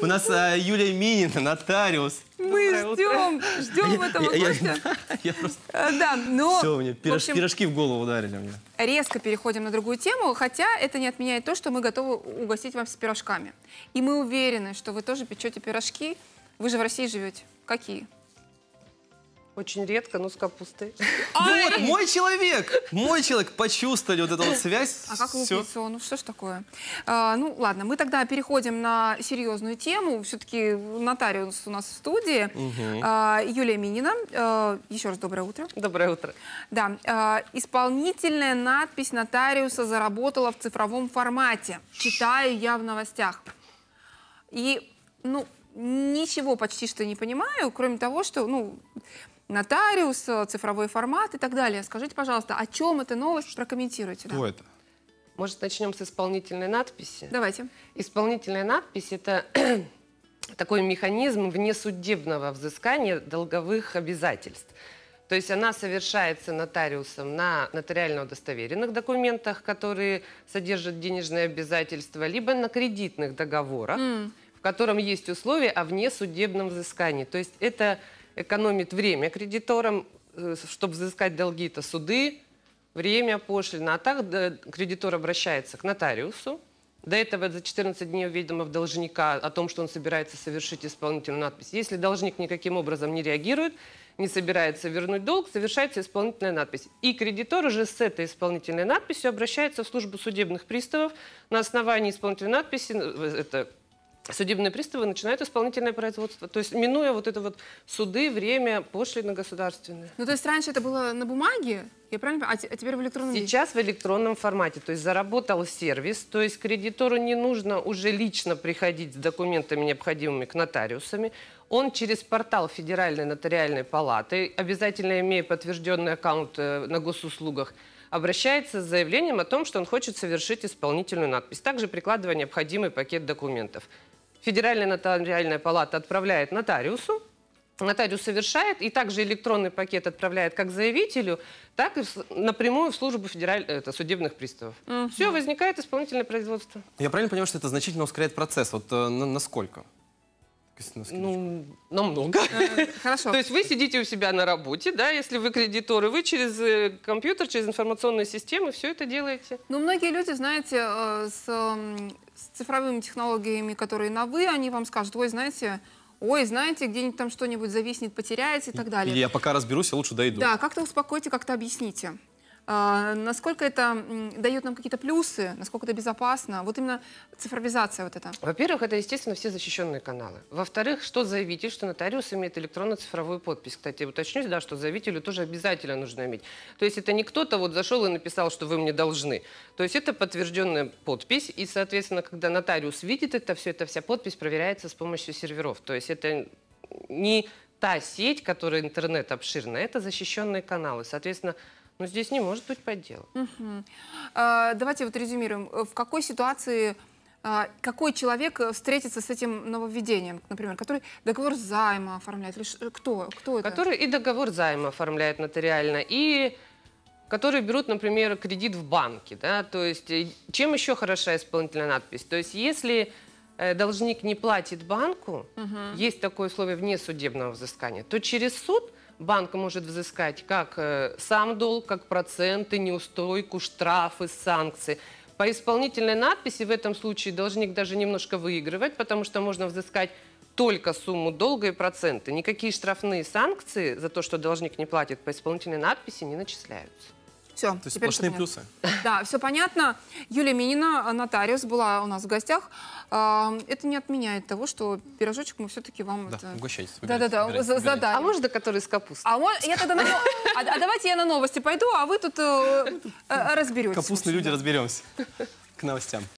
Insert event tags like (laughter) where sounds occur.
У нас а, Юлия Минина, нотариус. Мы Доброе ждем, утро. ждем этого гостя. Я, я просто... Э, да, но... Все, мне пирож, в общем, пирожки в голову ударили мне. Резко переходим на другую тему, хотя это не отменяет то, что мы готовы угостить вас пирожками. И мы уверены, что вы тоже печете пирожки. Вы же в России живете. Какие? Очень редко, но с капустой. А, ну вот, мой человек! Мой человек! Почувствовали вот эту вот связь. А как Всё. Ну что ж такое? А, ну ладно, мы тогда переходим на серьезную тему. Все-таки нотариус у нас в студии. Угу. А, Юлия Минина. А, еще раз доброе утро. Доброе утро. Да. А, исполнительная надпись нотариуса заработала в цифровом формате. Читаю я в новостях. И, ну, ничего почти что не понимаю, кроме того, что, ну нотариус, цифровой формат и так далее. Скажите, пожалуйста, о чем эта новость? Прокомментируйте. Что да. это? Может, начнем с исполнительной надписи? Давайте. Исполнительная надпись – это (clears throat) такой механизм внесудебного взыскания долговых обязательств. То есть она совершается нотариусом на нотариально удостоверенных документах, которые содержат денежные обязательства, либо на кредитных договорах, mm. в котором есть условия о внесудебном взыскании. То есть это экономит время кредиторам, э, чтобы взыскать долги, это суды, время, пошлина. Ну, а так кредитор обращается к нотариусу. До этого за 14 дней уведомов должника о том, что он собирается совершить исполнительную надпись. Если должник никаким образом не реагирует, не собирается вернуть долг, совершается исполнительная надпись. И кредитор уже с этой исполнительной надписью обращается в службу судебных приставов на основании исполнительной надписи, э, это судебные приставы начинают исполнительное производство. То есть минуя вот это вот суды, время, пошлины государственные. Ну то есть раньше это было на бумаге, я правильно понимаю? А, а теперь в электронном Сейчас в электронном формате. То есть заработал сервис, то есть кредитору не нужно уже лично приходить с документами необходимыми к нотариусами. Он через портал Федеральной нотариальной палаты, обязательно имея подтвержденный аккаунт э, на госуслугах, обращается с заявлением о том, что он хочет совершить исполнительную надпись. Также прикладывая необходимый пакет документов. Федеральная нотариальная палата отправляет нотариусу, нотариус совершает, и также электронный пакет отправляет как заявителю, так и напрямую в службу федераль... это, судебных приставов. Угу. Все, возникает исполнительное производство. Я правильно понимаю, что это значительно ускоряет процесс? Вот э, на, насколько? на Ну, намного. Э, хорошо. (laughs) То есть вы сидите у себя на работе, да, если вы кредиторы, вы через э, компьютер, через информационные системы все это делаете. Ну, многие люди, знаете, э, с, с цифровыми технологиями, которые на «вы», они вам скажут, ой, знаете, ой, знаете, где-нибудь там что-нибудь зависнет, потеряется и так далее. Или я пока разберусь, я лучше дойду. Да, как-то успокойте, как-то объясните. А, насколько это дает нам какие-то плюсы, насколько это безопасно? Вот именно цифровизация вот эта. Во-первых, это, естественно, все защищенные каналы. Во-вторых, что заявитель, что нотариус имеет электронно-цифровую подпись. Кстати, уточнюсь, да, что заявителю тоже обязательно нужно иметь. То есть это не кто-то вот зашел и написал, что вы мне должны. То есть это подтвержденная подпись, и, соответственно, когда нотариус видит это все, эта вся подпись проверяется с помощью серверов. То есть это не та сеть, которая интернет обширна, это защищенные каналы. Соответственно, но здесь не может быть подделок. Угу. А, давайте вот резюмируем. В какой ситуации а, какой человек э, встретится с этим нововведением, например, который договор займа оформляет, или кто, кто это? Который и договор займа оформляет нотариально, и которые берут, например, кредит в банке, да, то есть э, чем еще хороша исполнительная надпись? То есть если э, должник не платит банку, угу. есть такое условие вне судебного взыскания, то через суд – банк может взыскать как э, сам долг, как проценты, неустойку, штрафы, санкции. По исполнительной надписи в этом случае должник даже немножко выигрывать, потому что можно взыскать только сумму долга и проценты. Никакие штрафные санкции за то, что должник не платит по исполнительной надписи, не начисляются. Все. То есть теперь сплошные плюсы. Да, все понятно. Юлия Минина, нотариус, была у нас в гостях. А, это не отменяет того, что пирожочек мы все-таки вам... Да, это... угощайтесь. Да-да-да, задали. А можно, который с капустой? А, я тогда на... а, а давайте я на новости пойду, а вы тут э, (laughs) разберетесь. Капустные люди разберемся. К новостям.